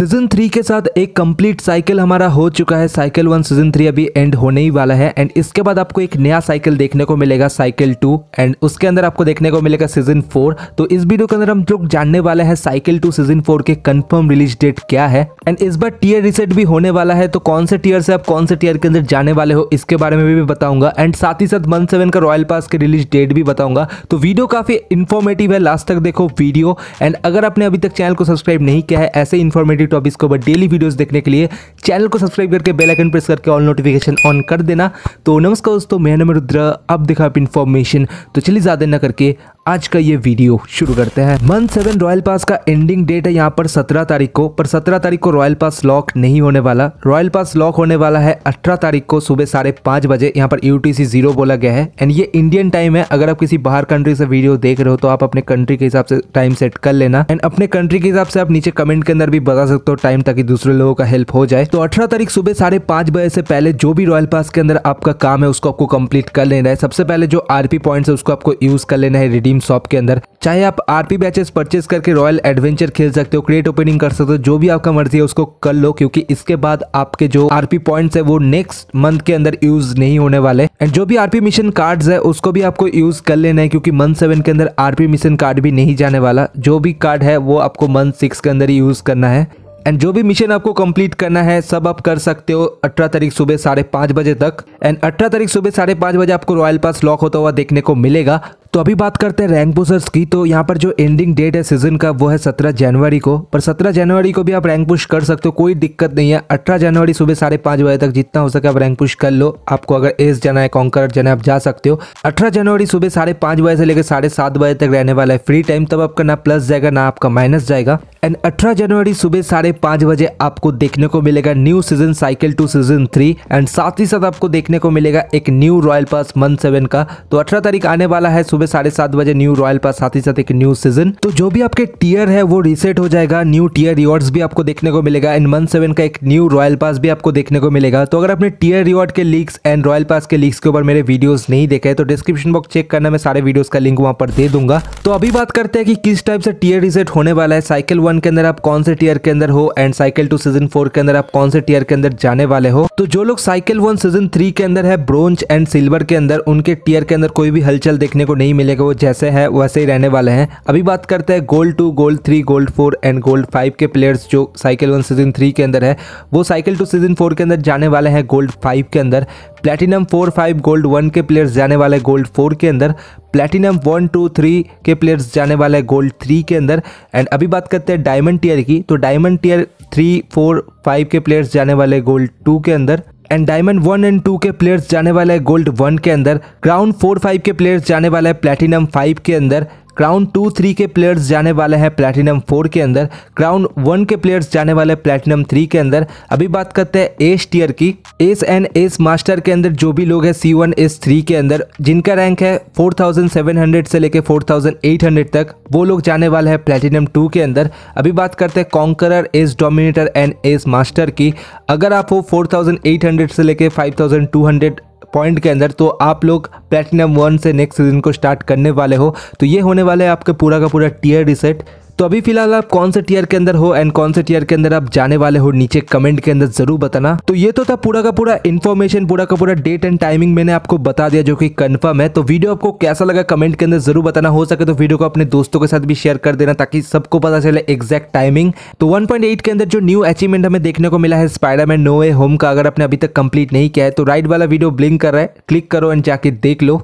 season three के साथ एक कंप्लीट साइकिल हमारा हो चुका है साइकिल वन सीजन थ्री अभी एंड होने ही वाला है एंड इसके बाद आपको एक नया साइकिल देखने को मिलेगा साइकिल टू एंड उसके अंदर आपको देखने को मिलेगा सीजन फोर तो इस वीडियो के अंदर हम लोग जानने वाले हैं साइकिल टू सीजन फोर के कंफर्म रिलीज डेट क्या है एंड इस बार टीयर रिसेट भी होने वाला है तो कौन से टीयर से आप कौन से टीयर के अंदर जाने वाले हो इसके बारे में भी बताऊंगा एंड साथ ही साथ मंथ सेवन का रॉयल पास के रिलीज डेट भी बताऊंगा तो वीडियो काफी इन्फॉर्मेटिव है लास्ट तक देखो वीडियो एंड अगर आपने अभी तक चैनल को सब्सक्राइब नहीं किया है ऐसे इन्फॉर्मेटिव टॉपिक्स के ऊपर डेली वीडियोस देखने के लिए चैनल को सब्सक्राइब करके बेल आइकन प्रेस करके ऑल नोटिफिकेशन ऑन कर देना तो नमस्कार दोस्तों मेरा नाम रुद्र अब देखा आप इन्फॉर्मेशन तो चलिए ज़्यादा ना करके आज का ये वीडियो शुरू करते हैं मंथ सेवन रॉयल पास का एंडिंग डेट है यहाँ पर सत्रह तारीख को पर सत्रह तारीख को रॉयल पास लॉक नहीं होने वाला रॉयल पास लॉक होने वाला है अठारह तारीख को सुबह साढ़े पांच बजे यहाँ पर यूटीसी जीरो बोला गया है एंड ये इंडियन टाइम है अगर आप किसी बाहर कंट्री से वीडियो देख रहे हो तो आप अपने कंट्री के हिसाब से टाइम सेट कर लेना एंड अपने कंट्री के हिसाब से आप नीचे कमेंट के अंदर भी बता सकते हो टाइम ताकि दूसरे लोगों का हेल्प हो जाए तो अठारह तारीख सुबह साढ़े पांच बजे से पहले जो भी रॉयल पास के अंदर आपका काम है उसको आपको कंप्लीट कर लेना है सबसे पहले जो आरपी पॉइंट है उसको आपको यूज कर लेना है रिडीम टीम शॉप के अंदर चाहे आप आरपी बैचेस परचेस करके रॉयल एडवेंचर खेल सकते हो क्रेट ओपनिंग कर सकते हो जो भी आपका मर्जी है उसको कर लो क्योंकि इसके बाद आपके जो आरपी पॉइंट्स है वो नेक्स्ट मंथ के अंदर यूज नहीं होने वाले एंड जो भी आरपी मिशन कार्ड्स है उसको भी आपको यूज कर लेना है क्योंकि मंथ सेवन के अंदर आरपी मिशन कार्ड भी नहीं जाने वाला जो भी कार्ड है वो आपको मंथ सिक्स के अंदर यूज करना है एंड जो भी मिशन आपको कंप्लीट करना है सब आप कर सकते हो अठारह तारीख सुबह साढ़े पांच बजे तक एंड अठारह तारीख सुबह साढ़े पांच बजे आपको रॉयल पास लॉक होता हुआ देखने को मिलेगा तो अभी बात करते हैं रैंक पुशर्स की तो यहाँ पर जो एंडिंग डेट है सीजन का वो है सत्रह जनवरी को पर सत्रह जनवरी को भी आप रैंक पुश कर सकते हो कोई दिक्कत नहीं है अठारह जनवरी सुबह साढ़े पाँच बजे तक जितना हो सके आप रैंक पुश कर लो आपको अगर एस जाना है कॉन्कर जाना है आप जा सकते हो अठारह जनवरी सुबह साढ़े पाँच बजे से लेकर साढ़े सात बजे तक रहने वाला है फ्री टाइम तब आपका ना प्लस जाएगा ना आपका माइनस जाएगा एंड अठारह जनवरी सुबह साढ़े पाँच बजे आपको देखने को मिलेगा new season cycle two season three and साथ ही साथ आपको देखने को मिलेगा एक new royal pass month seven का तो अठारह तारीख आने वाला है सुबह सुबह साढ़े सात बजे न्यू रॉयल पास साथ ही साथ एक न्यू सीजन तो जो भी आपके टीयर है वो रिसेट हो जाएगा न्यू टीयर रिवॉर्ड भी आपको देखने को मिलेगा एंड मंथ सेवन का एक न्यू रॉयल पास भी आपको देखने को मिलेगा तो अगर आपने टीयर रिवॉर्ड के लीक्स एंड रॉयल पास के लीक्स के ऊपर मेरे वीडियोस नहीं देखे तो डिस्क्रिप्शन बॉक्स चेक करना मैं सारे वीडियोस का लिंक वहां पर दे दूंगा तो अभी बात करते हैं कि किस टाइप से टीयर रिसेट होने वाला है साइकिल वन के अंदर आप कौन से टीयर के अंदर हो and cycle two season four के अंदर आप कौन से टीयर के अंदर जाने वाले हो तो जो लोग साइकिल वन सीजन थ्री के अंदर है ब्रोंज एंड सिल्वर के अंदर उनके टीयर के अंदर कोई भी हलचल देखने को नहीं नहीं मिलेगा वो जैसे हैं वैसे ही रहने वाले हैं अभी बात करते हैं gold two gold three gold four and gold five के प्लेयर्स जो साइकिल वन सीजन थ्री के अंदर है वो साइकिल टू सीजन फोर के अंदर जाने वाले हैं गोल्ड फाइव के अंदर platinum four five gold one के प्लेयर्स जाने वाले गोल्ड फोर के अंदर प्लेटिनम वन टू थ्री के प्लेयर्स जाने वाले हैं गोल्ड थ्री के अंदर एंड अभी बात करते हैं डायमंड टीयर की तो diamond tier three four five के प्लेयर्स जाने वाले गोल्ड टू के अंदर and diamond one and two के प्लेयर्स जाने वाला है गोल्ड वन के अंदर ग्राउंड फोर फाइव के प्लेयर्स जाने वाला है प्लेटिनम फाइव के अंदर क्राउन टू थ्री के प्लेयर्स जाने वाले हैं प्लेटिनम फोर के अंदर क्राउन वन के प्लेयर्स जाने वाले प्लेटिनम थ्री के अंदर अभी बात करते हैं एस टीयर की एस एंड एस मास्टर के अंदर जो भी लोग हैं सी वन एस थ्री के अंदर जिनका रैंक है 4700 से लेके 4800 तक वो लोग जाने वाले हैं प्लेटिनम टू के अंदर अभी बात करते हैं conqueror ace dominator and ace master की अगर आप वो हंड्रेड से लेके हंड्रेड पॉइंट के अंदर तो आप लोग प्लेटिनम वन से नेक्स्ट सीजन को स्टार्ट करने वाले हो तो ये होने वाला है पूरा का पूरा टीयर रिसेट तो अभी फिलहाल आप कौन से टीयर के अंदर हो एंड कौन से टीयर के अंदर आप जाने वाले हो नीचे कमेंट के अंदर जरूर बताना तो ये तो था पूरा का पूरा इन्फॉर्मेशन पूरा का पूरा डेट एंड टाइमिंग मैंने आपको बता दिया जो कि कंफर्म है तो वीडियो आपको कैसा लगा कमेंट के अंदर जरूर बताना हो सके तो वीडियो को अपने दोस्तों के साथ भी शेयर कर देना ताकि सबको पता चले एग्जैक्ट टाइमिंग तो वन के अंदर जो न्यू अचीवमेंट हमें देखने को मिला है स्पाइडरमैन नो ए होम का अगर आपने अभी तक कंप्लीट नहीं किया है तो राइट वाला वीडियो ब्लिंक कर रहा है क्लिक करो एंड जाके देख लो